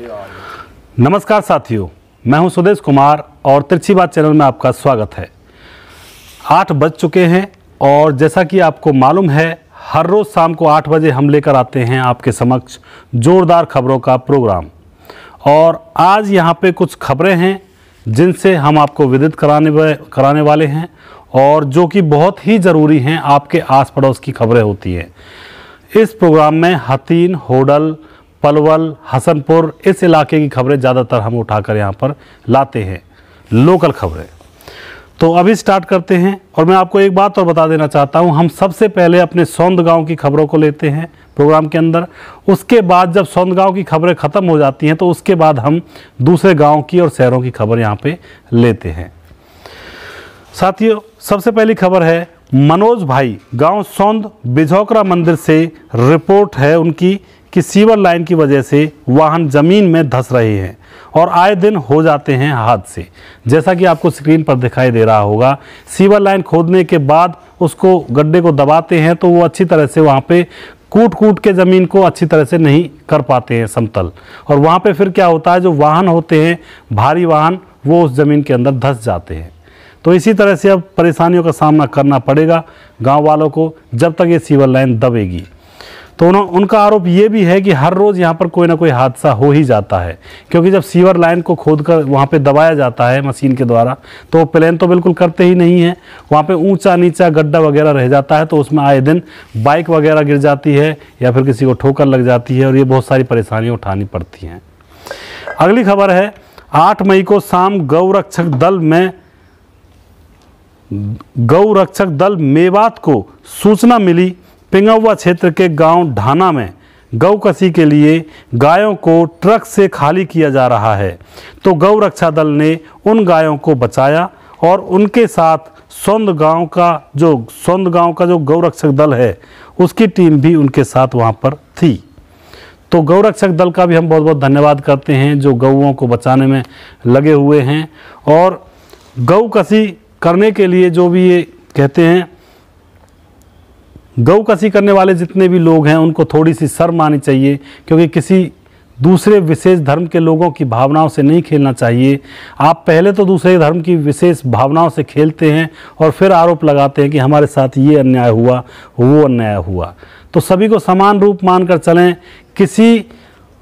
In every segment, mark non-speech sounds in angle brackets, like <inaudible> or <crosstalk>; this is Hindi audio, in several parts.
नमस्कार साथियों मैं हूं सुदेश कुमार और तिरछी बात चैनल में आपका स्वागत है आठ बज चुके हैं और जैसा कि आपको मालूम है हर रोज़ शाम को आठ बजे हम लेकर आते हैं आपके समक्ष ज़ोरदार खबरों का प्रोग्राम और आज यहाँ पे कुछ खबरें हैं जिनसे हम आपको विदित कराने कराने वाले हैं और जो कि बहुत ही ज़रूरी हैं आपके आस पड़ोस की खबरें होती हैं इस प्रोग्राम में हतीन होडल पलवल हसनपुर इस इलाके की खबरें ज़्यादातर हम उठाकर यहाँ पर लाते हैं लोकल खबरें तो अभी स्टार्ट करते हैं और मैं आपको एक बात और बता देना चाहता हूँ हम सबसे पहले अपने सौंद गाँव की खबरों को लेते हैं प्रोग्राम के अंदर उसके बाद जब सौंद गाँव की खबरें ख़त्म हो जाती हैं तो उसके बाद हम दूसरे गाँव की और शहरों की खबर यहाँ पे लेते हैं साथियों सबसे पहली खबर है मनोज भाई गांव सौंद बिझौकरा मंदिर से रिपोर्ट है उनकी कि सीवर लाइन की वजह से वाहन ज़मीन में धंस रहे हैं और आए दिन हो जाते हैं हादसे जैसा कि आपको स्क्रीन पर दिखाई दे रहा होगा सीवर लाइन खोदने के बाद उसको गड्ढे को दबाते हैं तो वो अच्छी तरह से वहाँ पे कूट कूट के ज़मीन को अच्छी तरह से नहीं कर पाते हैं समतल और वहाँ पे फिर क्या होता है जो वाहन होते हैं भारी वाहन वो उस ज़मीन के अंदर धस जाते हैं तो इसी तरह से अब परेशानियों का सामना करना पड़ेगा गांव वालों को जब तक ये सीवर लाइन दबेगी तो उन, उनका आरोप ये भी है कि हर रोज़ यहाँ पर कोई ना कोई हादसा हो ही जाता है क्योंकि जब सीवर लाइन को खोद कर वहाँ पर दबाया जाता है मशीन के द्वारा तो प्लेन तो बिल्कुल करते ही नहीं है वहाँ पर ऊँचा नीचा गड्ढा वगैरह रह जाता है तो उसमें आए दिन बाइक वगैरह गिर जाती है या फिर किसी को ठोकर लग जाती है और ये बहुत सारी परेशानियाँ उठानी पड़ती हैं अगली खबर है आठ मई को शाम गौरक्षक दल में गौरक्षक दल मेवात को सूचना मिली पिंगौवा क्षेत्र के गांव ढाना में गौ कसी के लिए गायों को ट्रक से खाली किया जा रहा है तो गौ रक्षा दल ने उन गायों को बचाया और उनके साथ सौंद गांव का जो सौंद गांव का जो गौरक्षक दल है उसकी टीम भी उनके साथ वहां पर थी तो गौरक्षक दल का भी हम बहुत बहुत धन्यवाद करते हैं जो गौओं को बचाने में लगे हुए हैं और गऊ कसी करने के लिए जो भी ये कहते हैं गौ कसी करने वाले जितने भी लोग हैं उनको थोड़ी सी शर्म आनी चाहिए क्योंकि किसी दूसरे विशेष धर्म के लोगों की भावनाओं से नहीं खेलना चाहिए आप पहले तो दूसरे धर्म की विशेष भावनाओं से खेलते हैं और फिर आरोप लगाते हैं कि हमारे साथ ये अन्याय हुआ वो अन्याय हुआ तो सभी को समान रूप मानकर चलें किसी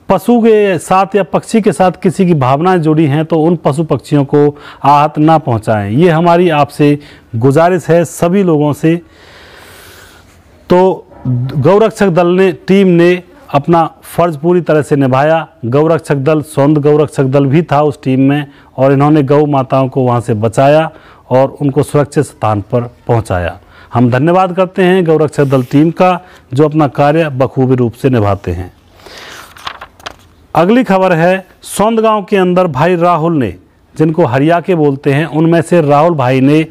पशु के साथ या पक्षी के साथ किसी की भावनाएं जुड़ी हैं तो उन पशु पक्षियों को आहत ना पहुंचाएं ये हमारी आपसे गुजारिश है सभी लोगों से तो गौरक्षक दल ने टीम ने अपना फ़र्ज पूरी तरह से निभाया गौरक्षक दल स्वंद गौरक्षक दल भी था उस टीम में और इन्होंने गौ माताओं को वहाँ से बचाया और उनको सुरक्षित स्थान पर पहुँचाया हम धन्यवाद करते हैं गौरक्षक दल टीम का जो अपना कार्य बखूबी रूप से निभाते हैं अगली खबर है सौंद गांव के अंदर भाई राहुल ने जिनको हरिया के बोलते हैं उनमें से राहुल भाई ने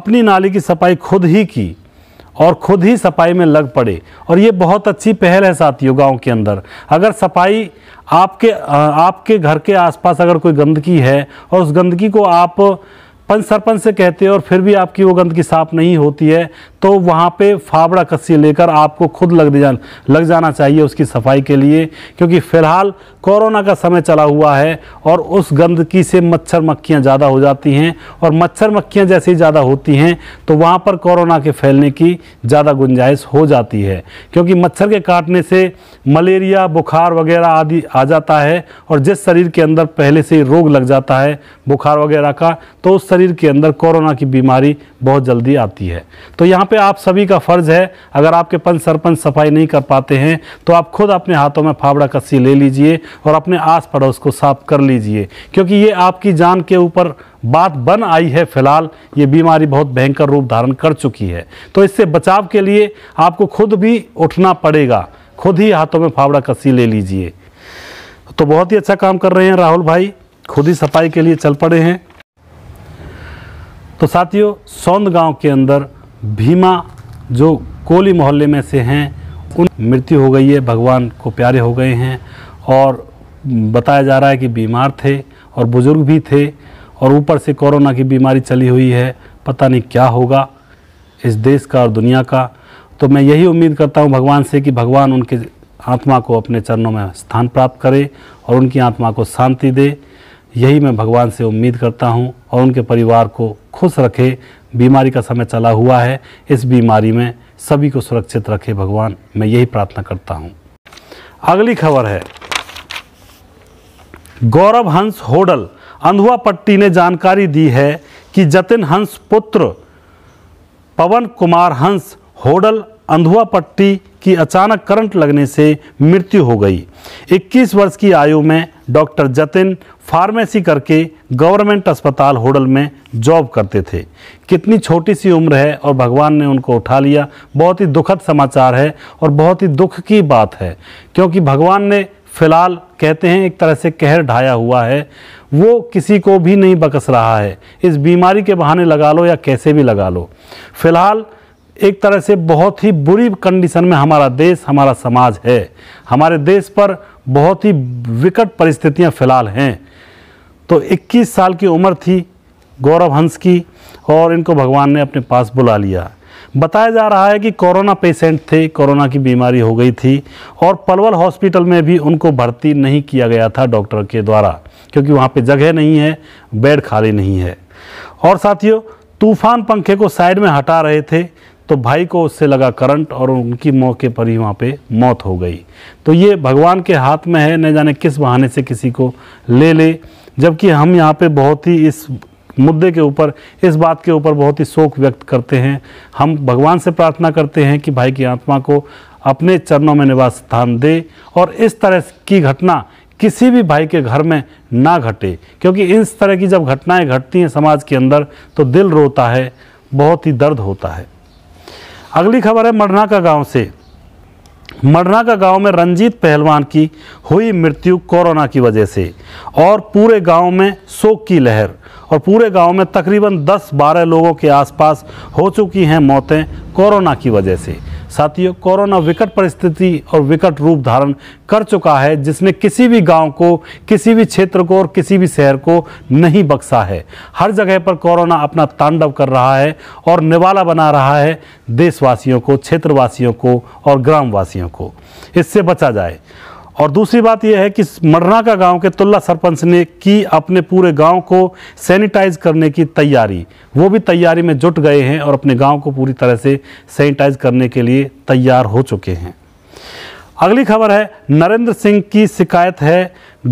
अपनी नाली की सफाई खुद ही की और खुद ही सफाई में लग पड़े और ये बहुत अच्छी पहल है साथियों गाँव के अंदर अगर सफाई आपके आपके घर के आसपास अगर कोई गंदगी है और उस गंदगी को आप पंच सरपंच से कहते हैं और फिर भी आपकी वो गंदगी साफ़ नहीं होती है तो वहाँ पे फावड़ा कस्सी लेकर आपको खुद लग जान लग जाना चाहिए उसकी सफाई के लिए क्योंकि फ़िलहाल कोरोना का समय चला हुआ है और उस गंदगी से मच्छर मक्खियाँ ज़्यादा हो जाती हैं और मच्छर मक्खियाँ जैसे ही ज़्यादा होती हैं तो वहाँ पर कोरोना के फैलने की ज़्यादा गुंजाइश हो जाती है क्योंकि मच्छर के काटने से मलेरिया बुखार वगैरह आदि आ जाता है और जिस शरीर के अंदर पहले से ही रोग लग जाता है बुखार वगैरह का तो उस शरीर के अंदर कोरोना की बीमारी बहुत जल्दी आती है तो यहाँ पे आप सभी का फ़र्ज़ है अगर आपके पंच सरपंच सफाई नहीं कर पाते हैं तो आप खुद अपने हाथों में फावड़ा कस्सी ले लीजिए और अपने आस पड़ोस को साफ कर लीजिए क्योंकि ये आपकी जान के ऊपर बात बन आई है फिलहाल ये बीमारी बहुत भयंकर रूप धारण कर चुकी है तो इससे बचाव के लिए आपको खुद भी उठना पड़ेगा खुद ही हाथों में फावड़ा कस्सी ले लीजिए तो बहुत ही अच्छा काम कर रहे हैं राहुल भाई खुद ही सफाई के लिए चल पड़े हैं तो साथियों सौंद गांव के अंदर भीमा जो कोली मोहल्ले में से हैं उन मृत्यु हो गई है भगवान को प्यारे हो गए हैं और बताया जा रहा है कि बीमार थे और बुज़ुर्ग भी थे और ऊपर से कोरोना की बीमारी चली हुई है पता नहीं क्या होगा इस देश का और दुनिया का तो मैं यही उम्मीद करता हूँ भगवान से कि भगवान उनके आत्मा को अपने चरणों में स्थान प्राप्त करे और उनकी आत्मा को शांति दे यही मैं भगवान से उम्मीद करता हूँ और उनके परिवार को खुश रखे बीमारी का समय चला हुआ है इस बीमारी में सभी को सुरक्षित रखे भगवान मैं यही प्रार्थना करता हूँ अगली खबर है गौरव हंस होडल अंधुआ पट्टी ने जानकारी दी है कि जतिन हंस पुत्र पवन कुमार हंस होडल अंधुआ पट्टी की अचानक करंट लगने से मृत्यु हो गई 21 वर्ष की आयु में डॉक्टर जतिन फार्मेसी करके गवर्नमेंट अस्पताल होडल में जॉब करते थे कितनी छोटी सी उम्र है और भगवान ने उनको उठा लिया बहुत ही दुखद समाचार है और बहुत ही दुख की बात है क्योंकि भगवान ने फिलहाल कहते हैं एक तरह से कहर ढाया हुआ है वो किसी को भी नहीं बकस रहा है इस बीमारी के बहाने लगा लो या कैसे भी लगा लो फिलहाल एक तरह से बहुत ही बुरी कंडीशन में हमारा देश हमारा समाज है हमारे देश पर बहुत ही विकट परिस्थितियां फ़िलहाल हैं तो 21 साल की उम्र थी गौरव हंस की और इनको भगवान ने अपने पास बुला लिया बताया जा रहा है कि कोरोना पेशेंट थे कोरोना की बीमारी हो गई थी और पलवल हॉस्पिटल में भी उनको भर्ती नहीं किया गया था डॉक्टर के द्वारा क्योंकि वहाँ पर जगह नहीं है बेड खाली नहीं है और साथियों तूफान पंखे को साइड में हटा रहे थे तो भाई को उससे लगा करंट और उनकी मौके पर ही वहाँ पे मौत हो गई तो ये भगवान के हाथ में है न जाने किस बहाने से किसी को ले ले जबकि हम यहाँ पे बहुत ही इस मुद्दे के ऊपर इस बात के ऊपर बहुत ही शोक व्यक्त करते हैं हम भगवान से प्रार्थना करते हैं कि भाई की आत्मा को अपने चरणों में निवास स्थान दे और इस तरह की घटना किसी भी भाई के घर में ना घटे क्योंकि इस तरह की जब घटनाएं घटती हैं समाज के अंदर तो दिल रोता है बहुत ही दर्द होता है अगली खबर है मरना का गांव से मरना का गांव में रंजीत पहलवान की हुई मृत्यु कोरोना की वजह से और पूरे गांव में शोक की लहर और पूरे गांव में तकरीबन 10-12 लोगों के आसपास हो चुकी हैं मौतें कोरोना की वजह से साथियों कोरोना विकट परिस्थिति और विकट रूप धारण कर चुका है जिसने किसी भी गांव को किसी भी क्षेत्र को और किसी भी शहर को नहीं बख्शा है हर जगह पर कोरोना अपना तांडव कर रहा है और निवाला बना रहा है देशवासियों को क्षेत्रवासियों को और ग्रामवासियों को इससे बचा जाए और दूसरी बात यह है कि मरना का गांव के तुल्ला सरपंच ने की अपने पूरे गांव को सैनिटाइज करने की तैयारी वो भी तैयारी में जुट गए हैं और अपने गांव को पूरी तरह से सैनिटाइज करने के लिए तैयार हो चुके हैं अगली खबर है नरेंद्र सिंह की शिकायत है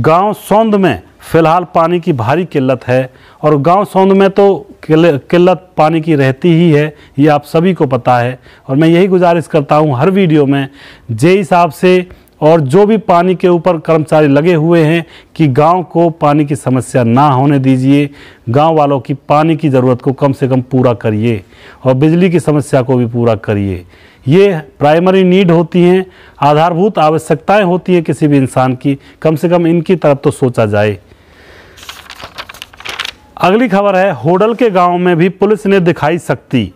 गांव सौंद में फिलहाल पानी की भारी किल्लत है और गांव सौंद में तो किल्लत पानी की रहती ही है ये आप सभी को पता है और मैं यही गुजारिश करता हूँ हर वीडियो में जेई साहब से और जो भी पानी के ऊपर कर्मचारी लगे हुए हैं कि गांव को पानी की समस्या ना होने दीजिए गांव वालों की पानी की ज़रूरत को कम से कम पूरा करिए और बिजली की समस्या को भी पूरा करिए ये प्राइमरी नीड होती हैं आधारभूत आवश्यकताएं होती हैं किसी भी इंसान की कम से कम इनकी तरफ तो सोचा जाए अगली खबर है होडल के गाँव में भी पुलिस ने दिखाई सकती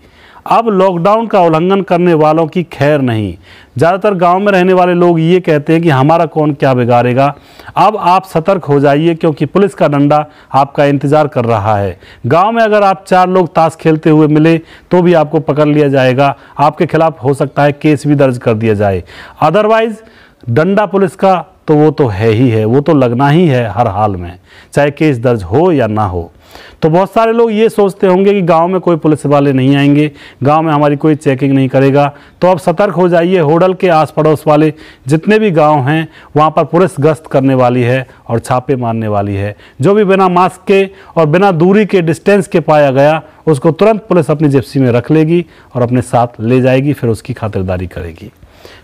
अब लॉकडाउन का उल्लंघन करने वालों की खैर नहीं ज़्यादातर गांव में रहने वाले लोग ये कहते हैं कि हमारा कौन क्या बिगाड़ेगा अब आप सतर्क हो जाइए क्योंकि पुलिस का डंडा आपका इंतज़ार कर रहा है गांव में अगर आप चार लोग ताश खेलते हुए मिले तो भी आपको पकड़ लिया जाएगा आपके खिलाफ हो सकता है केस भी दर्ज कर दिया जाए अदरवाइज़ डंडा पुलिस का तो वो तो है ही है वो तो लगना ही है हर हाल में चाहे केस दर्ज हो या ना हो तो बहुत सारे लोग ये सोचते होंगे कि गांव में कोई पुलिस वाले नहीं आएंगे गांव में हमारी कोई चेकिंग नहीं करेगा तो आप सतर्क हो जाइए होडल के आस पड़ोस वाले जितने भी गांव हैं वहां पर पुलिस गश्त करने वाली है और छापे मारने वाली है जो भी बिना मास्क के और बिना दूरी के डिस्टेंस के पाया गया उसको तुरंत पुलिस अपनी जिप्सी में रख लेगी और अपने साथ ले जाएगी फिर उसकी खातिरदारी करेगी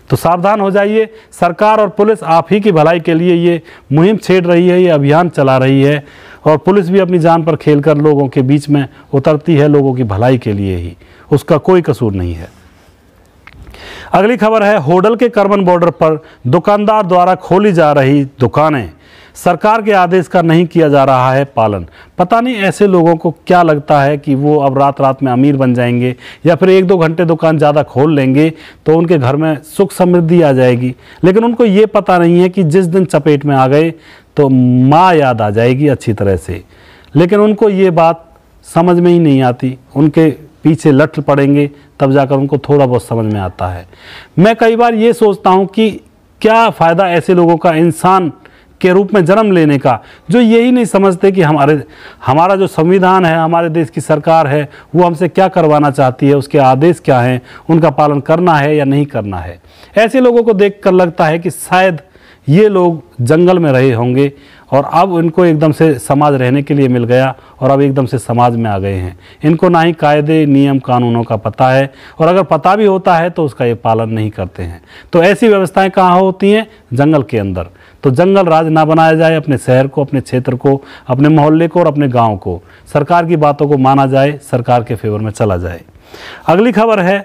तो सावधान हो जाइए सरकार और पुलिस आप ही की भलाई के लिए ये मुहिम छेड़ रही है ये अभियान चला रही है और पुलिस भी अपनी जान पर खेलकर लोगों के बीच में उतरती है लोगों की भलाई के लिए ही उसका कोई कसूर नहीं है अगली खबर है होडल के कर्बन बॉर्डर पर दुकानदार द्वारा खोली जा रही दुकानें सरकार के आदेश का नहीं किया जा रहा है पालन पता नहीं ऐसे लोगों को क्या लगता है कि वो अब रात रात में अमीर बन जाएंगे या फिर एक दो घंटे दुकान ज़्यादा खोल लेंगे तो उनके घर में सुख समृद्धि आ जाएगी लेकिन उनको ये पता नहीं है कि जिस दिन चपेट में आ गए तो माँ याद आ जाएगी अच्छी तरह से लेकिन उनको ये बात समझ में ही नहीं आती उनके पीछे लठ पड़ेंगे तब जाकर उनको थोड़ा बहुत समझ में आता है मैं कई बार ये सोचता हूँ कि क्या फ़ायदा ऐसे लोगों का इंसान के रूप में जन्म लेने का जो यही नहीं समझते कि हमारे हमारा जो संविधान है हमारे देश की सरकार है वो हमसे क्या करवाना चाहती है उसके आदेश क्या हैं उनका पालन करना है या नहीं करना है ऐसे लोगों को देख कर लगता है कि शायद ये लोग जंगल में रहे होंगे और अब इनको एकदम से समाज रहने के लिए मिल गया और अब एकदम से समाज में आ गए हैं इनको ना ही कायदे नियम कानूनों का पता है और अगर पता भी होता है तो उसका ये पालन नहीं करते हैं तो ऐसी व्यवस्थाएं कहाँ होती हैं जंगल के अंदर तो जंगल राज ना बनाया जाए अपने शहर को अपने क्षेत्र को अपने मोहल्ले को और अपने गाँव को सरकार की बातों को माना जाए सरकार के फेवर में चला जाए अगली खबर है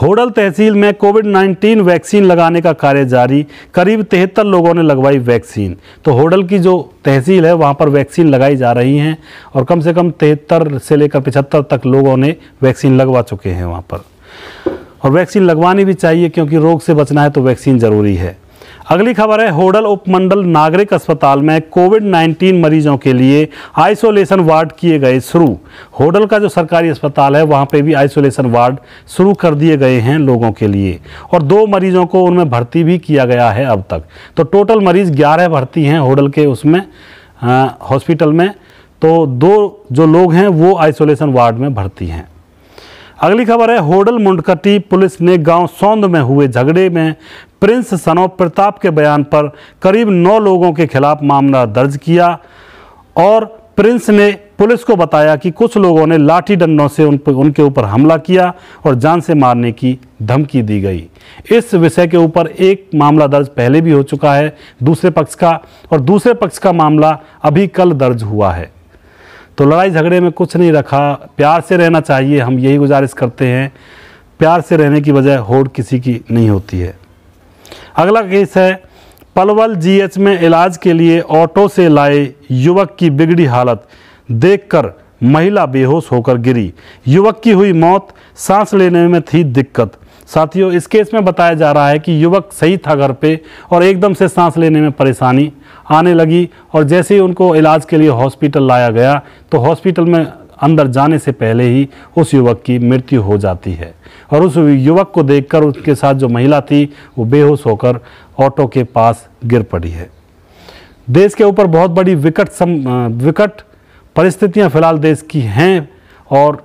होडल तहसील में कोविड 19 वैक्सीन लगाने का कार्य जारी करीब तिहत्तर लोगों ने लगवाई वैक्सीन तो होडल की जो तहसील है वहाँ पर वैक्सीन लगाई जा रही हैं और कम से कम तिहत्तर से लेकर पिछहत्तर तक लोगों ने वैक्सीन लगवा चुके हैं वहाँ पर और वैक्सीन लगवानी भी चाहिए क्योंकि रोग से बचना है तो वैक्सीन ज़रूरी है अगली खबर है होडल उपमंडल नागरिक अस्पताल में कोविड 19 मरीजों के लिए आइसोलेशन वार्ड किए गए शुरू होडल का जो सरकारी अस्पताल है वहाँ पे भी आइसोलेशन वार्ड शुरू कर दिए गए हैं लोगों के लिए और दो मरीजों को उनमें भर्ती भी किया गया है अब तक तो टोटल मरीज ग्यारह भर्ती हैं होडल के उसमें हॉस्पिटल में तो दो जो लोग हैं वो आइसोलेशन वार्ड में भर्ती हैं अगली खबर है होडल मुंडकटी पुलिस ने गांव सौंद में हुए झगड़े में प्रिंस सनो प्रताप के बयान पर करीब नौ लोगों के खिलाफ मामला दर्ज किया और प्रिंस ने पुलिस को बताया कि कुछ लोगों ने लाठी डंडों से उन उनके ऊपर हमला किया और जान से मारने की धमकी दी गई इस विषय के ऊपर एक मामला दर्ज पहले भी हो चुका है दूसरे पक्ष का और दूसरे पक्ष का मामला अभी कल दर्ज हुआ है तो लड़ाई झगड़े में कुछ नहीं रखा प्यार से रहना चाहिए हम यही गुजारिश करते हैं प्यार से रहने की बजाय होड़ किसी की नहीं होती है अगला केस है पलवल जीएच में इलाज के लिए ऑटो से लाए युवक की बिगड़ी हालत देखकर महिला बेहोश होकर गिरी युवक की हुई मौत सांस लेने में थी दिक्कत साथियों इस केस में बताया जा रहा है कि युवक सही था घर पे और एकदम से सांस लेने में परेशानी आने लगी और जैसे ही उनको इलाज के लिए हॉस्पिटल लाया गया तो हॉस्पिटल में अंदर जाने से पहले ही उस युवक की मृत्यु हो जाती है और उस युवक को देखकर उसके साथ जो महिला थी वो बेहोश होकर ऑटो के पास गिर पड़ी है देश के ऊपर बहुत बड़ी विकट सम विकट परिस्थितियां फिलहाल देश की हैं और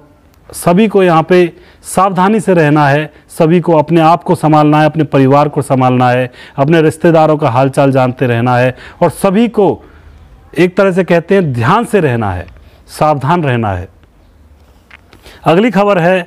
सभी को यहाँ पे सावधानी से रहना है सभी को अपने आप को संभालना है अपने परिवार को संभालना है अपने रिश्तेदारों का हालचाल जानते रहना है और सभी को एक तरह से कहते हैं ध्यान से रहना है सावधान रहना है अगली खबर है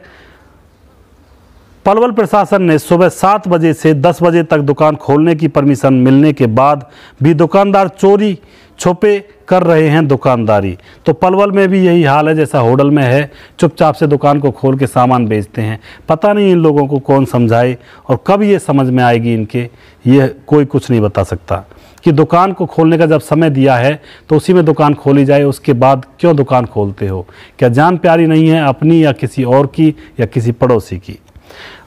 पलवल प्रशासन ने सुबह सात बजे से दस बजे तक दुकान खोलने की परमिशन मिलने के बाद भी दुकानदार चोरी छुपे कर रहे हैं दुकानदारी तो पलवल में भी यही हाल है जैसा होटल में है चुपचाप से दुकान को खोल के सामान बेचते हैं पता नहीं इन लोगों को कौन समझाए और कब ये समझ में आएगी इनके ये कोई कुछ नहीं बता सकता कि दुकान को खोलने का जब समय दिया है तो उसी में दुकान खोली जाए उसके बाद क्यों दुकान खोलते हो क्या जान प्यारी नहीं है अपनी या किसी और की या किसी पड़ोसी की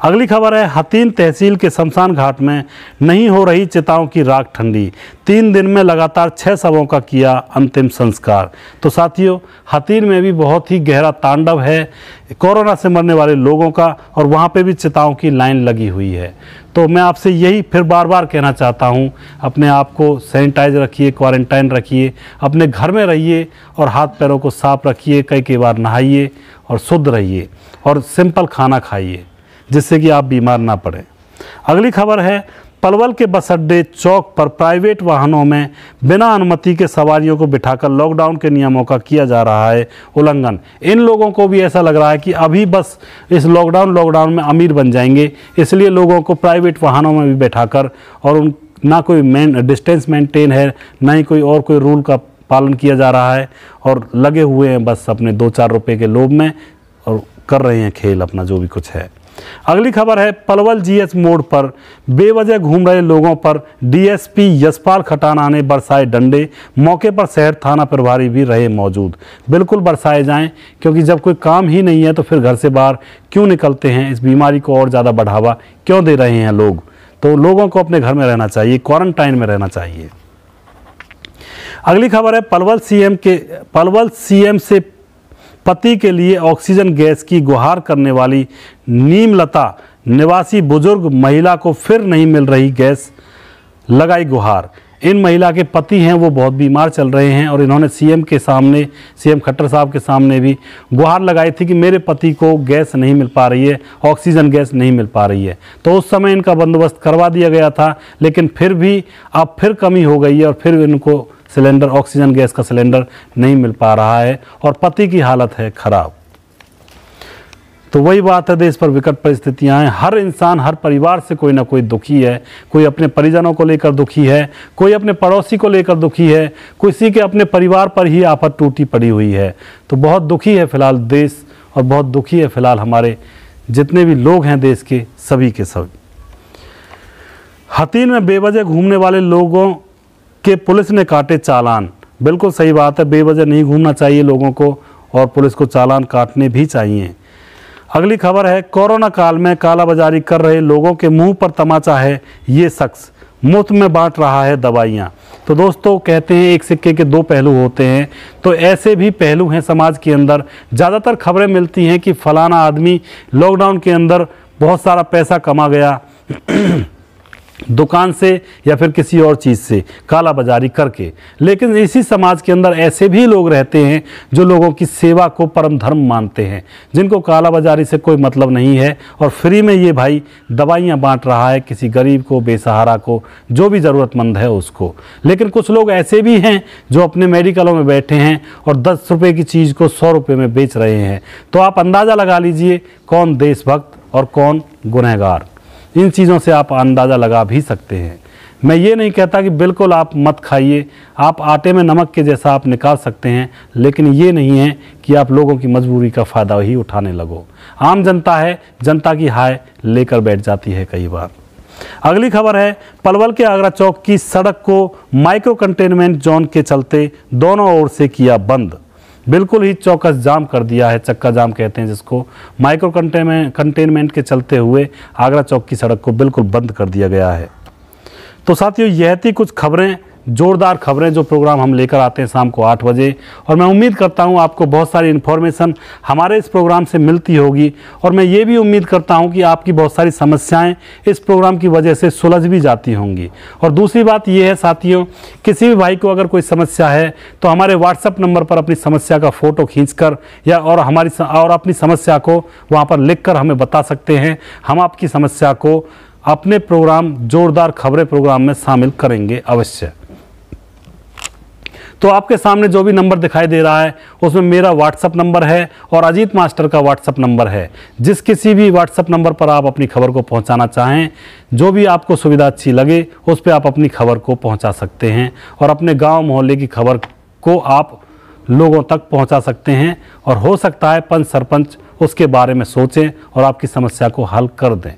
अगली खबर है हतीन तहसील के शमशान घाट में नहीं हो रही चिताओं की राख ठंडी तीन दिन में लगातार छः शवों का किया अंतिम संस्कार तो साथियों हतीन में भी बहुत ही गहरा तांडव है कोरोना से मरने वाले लोगों का और वहाँ पे भी चिताओं की लाइन लगी हुई है तो मैं आपसे यही फिर बार बार कहना चाहता हूँ अपने आप को सैनिटाइज रखिए क्वारंटाइन रखिए अपने घर में रहिए और हाथ पैरों को साफ रखिए कई कई बार नहाइए और शुद्ध रहिए और सिंपल खाना खाइए जिससे कि आप बीमार ना पड़ें अगली खबर है पलवल के बस अड्डे चौक पर प्राइवेट वाहनों में बिना अनुमति के सवारियों को बिठाकर लॉकडाउन के नियमों का किया जा रहा है उल्लंघन इन लोगों को भी ऐसा लग रहा है कि अभी बस इस लॉकडाउन लॉकडाउन में अमीर बन जाएंगे इसलिए लोगों को प्राइवेट वाहनों में भी बैठाकर और उन ना कोई मेन डिस्टेंस मेंटेन है ना ही कोई और कोई रूल का पालन किया जा रहा है और लगे हुए हैं बस अपने दो चार रुपये के लोभ में और कर रहे हैं खेल अपना जो भी कुछ है अगली खबर है पलवल जीएच मोड़ पर बेवजह घूम रहे लोगों पर डीएसपी यशपाल खटाना ने बरसाए डंडे मौके पर शहर थाना प्रभारी भी रहे मौजूद बिल्कुल बरसाए जाएं क्योंकि जब कोई काम ही नहीं है तो फिर घर से बाहर क्यों निकलते हैं इस बीमारी को और ज़्यादा बढ़ावा क्यों दे रहे हैं लोग तो लोगों को अपने घर में रहना चाहिए क्वारंटाइन में रहना चाहिए अगली खबर है पलवल सीएम के पलवल सीएम से पति के लिए ऑक्सीजन गैस की गुहार करने वाली नीमलता निवासी बुजुर्ग महिला को फिर नहीं मिल रही गैस लगाई गुहार इन महिला के पति हैं वो बहुत बीमार चल रहे हैं और इन्होंने सीएम के सामने सीएम खट्टर साहब के सामने भी गुहार लगाई थी कि मेरे पति को गैस नहीं मिल पा रही है ऑक्सीजन गैस नहीं मिल पा रही है तो उस समय इनका बंदोबस्त करवा दिया गया था लेकिन फिर भी अब फिर कमी हो गई है और फिर इनको सिलेंडर ऑक्सीजन गैस का सिलेंडर नहीं मिल पा रहा है और पति की हालत है ख़राब तो वही बात है देश पर विकट परिस्थितियां हैं हर इंसान हर परिवार से कोई ना कोई दुखी है कोई अपने परिजनों को लेकर दुखी है कोई अपने पड़ोसी को लेकर दुखी है किसी के अपने परिवार पर ही आफत टूटी पड़ी हुई है तो बहुत दुखी है फिलहाल देश और बहुत दुखी है फिलहाल हमारे जितने भी लोग हैं देश के सभी के सभी हतीन में बेवजह घूमने वाले लोगों कि पुलिस ने काटे चालान बिल्कुल सही बात है बेवजह नहीं घूमना चाहिए लोगों को और पुलिस को चालान काटने भी चाहिए अगली खबर है कोरोना काल में कालाबाजारी कर रहे लोगों के मुंह पर तमाचा है ये शख्स मुफ्त में बांट रहा है दवाइयाँ तो दोस्तों कहते हैं एक सिक्के के दो पहलू होते हैं तो ऐसे भी पहलू हैं समाज के अंदर ज़्यादातर खबरें मिलती हैं कि फलाना आदमी लॉकडाउन के अंदर बहुत सारा पैसा कमा गया <clears throat> दुकान से या फिर किसी और चीज़ से काला बाजारी करके लेकिन इसी समाज के अंदर ऐसे भी लोग रहते हैं जो लोगों की सेवा को परम धर्म मानते हैं जिनको काला बाजारी से कोई मतलब नहीं है और फ्री में ये भाई दवाइयाँ बांट रहा है किसी गरीब को बेसहारा को जो भी ज़रूरतमंद है उसको लेकिन कुछ लोग ऐसे भी हैं जो अपने मेडिकलों में बैठे हैं और दस रुपये की चीज़ को सौ रुपये में बेच रहे हैं तो आप अंदाज़ा लगा लीजिए कौन देशभक्त और कौन गुनहगार इन चीज़ों से आप अंदाज़ा लगा भी सकते हैं मैं ये नहीं कहता कि बिल्कुल आप मत खाइए आप आटे में नमक के जैसा आप निकाल सकते हैं लेकिन ये नहीं है कि आप लोगों की मजबूरी का फ़ायदा ही उठाने लगो आम जनता है जनता की हाय लेकर बैठ जाती है कई बार अगली खबर है पलवल के आगरा चौक की सड़क को माइक्रो कंटेनमेंट जोन के चलते दोनों ओर से किया बंद बिल्कुल ही चौकस जाम कर दिया है चक्का जाम कहते हैं जिसको माइक्रो कंटेनमेंट के चलते हुए आगरा चौक की सड़क को बिल्कुल बंद कर दिया गया है तो साथियों यह थी कुछ खबरें जोरदार खबरें जो प्रोग्राम हम लेकर आते हैं शाम को आठ बजे और मैं उम्मीद करता हूं आपको बहुत सारी इन्फॉर्मेशन हमारे इस प्रोग्राम से मिलती होगी और मैं ये भी उम्मीद करता हूं कि आपकी बहुत सारी समस्याएं इस प्रोग्राम की वजह से सुलझ भी जाती होंगी और दूसरी बात यह है साथियों किसी भी भाई को अगर कोई समस्या है तो हमारे व्हाट्सअप नंबर पर अपनी समस्या का फ़ोटो खींच या और हमारी और अपनी समस्या को वहाँ पर लिख हमें बता सकते हैं हम आपकी समस्या को अपने प्रोग्राम जोरदार खबरें प्रोग्राम में शामिल करेंगे अवश्य तो आपके सामने जो भी नंबर दिखाई दे रहा है उसमें मेरा व्हाट्सअप नंबर है और अजीत मास्टर का व्हाट्सअप नंबर है जिस किसी भी व्हाट्सअप नंबर पर आप अपनी खबर को पहुंचाना चाहें जो भी आपको सुविधा अच्छी लगे उस पर आप अपनी खबर को पहुँचा सकते हैं और अपने गाँव मोहल्ले की खबर को आप लोगों तक पहुंचा सकते हैं और हो सकता है पंच सरपंच उसके बारे में सोचें और आपकी समस्या को हल कर दें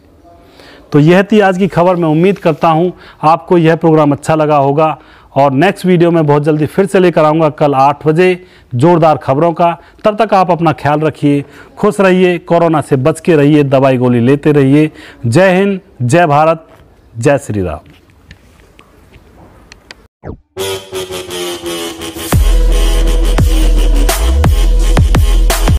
तो यह थी आज की खबर मैं उम्मीद करता हूं आपको यह प्रोग्राम अच्छा लगा होगा और नेक्स्ट वीडियो में बहुत जल्दी फिर से लेकर आऊँगा कल आठ बजे ज़ोरदार खबरों का तब तक आप अपना ख्याल रखिए खुश रहिए कोरोना से बच के रहिए दवाई गोली लेते रहिए जय हिंद जय भारत जय श्री राम